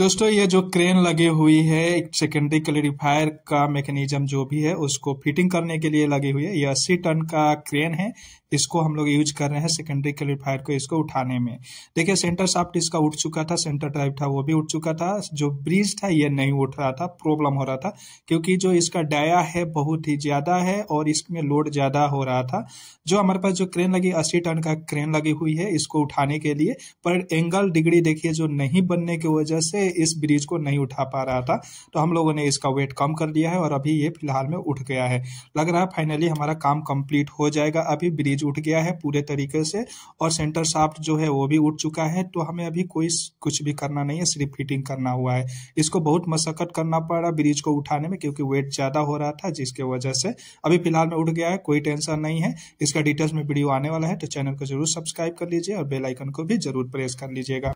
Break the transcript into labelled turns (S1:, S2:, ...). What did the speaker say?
S1: दोस्तों ये जो क्रेन लगी हुई है सेकेंडरी क्लैरिफायर का मैकेनिज्म जो भी है उसको फिटिंग करने के लिए लगी हुई है ये अस्सी टन का क्रेन है इसको हम लोग यूज कर रहे हैं सेकेंडरी क्लैरिफायर को इसको उठाने में देखिए सेंटर साफ्ट इसका उठ चुका था सेंटर ड्राइव था वो भी उठ चुका था जो ब्रिज था ये नहीं उठ रहा था प्रॉब्लम हो रहा था क्योंकि जो इसका डाया है बहुत ही ज्यादा है और इसमें लोड ज्यादा हो रहा था जो हमारे पास जो क्रेन लगी अस्सी टन का क्रेन लगी हुई है इसको उठाने के लिए पर एंगल डिग्री देखिए जो नहीं बनने की वजह से इस ब्रिज को नहीं उठा पा रहा था तो हम लोगों ने इसका वेट कम कर लिया है और अभी ये फिलहाल में उठ गया है लग रहा है फाइनली हमारा काम कंप्लीट हो जाएगा अभी ब्रिज उठ गया है पूरे तरीके से और सेंटर साफ्ट जो है वो भी उठ चुका है तो हमें अभी कोई कुछ भी करना नहीं है सिर्फ फिटिंग करना हुआ है इसको बहुत मशक्कत करना पड़ा ब्रिज को उठाने में क्योंकि वेट ज़्यादा हो रहा था जिसके वजह से अभी फिलहाल में उठ गया है कोई टेंशन नहीं है इसका डिटेल्स में वीडियो आने वाला है तो चैनल को जरूर सब्सक्राइब कर लीजिए और बेलाइकन को भी जरूर प्रेस कर लीजिएगा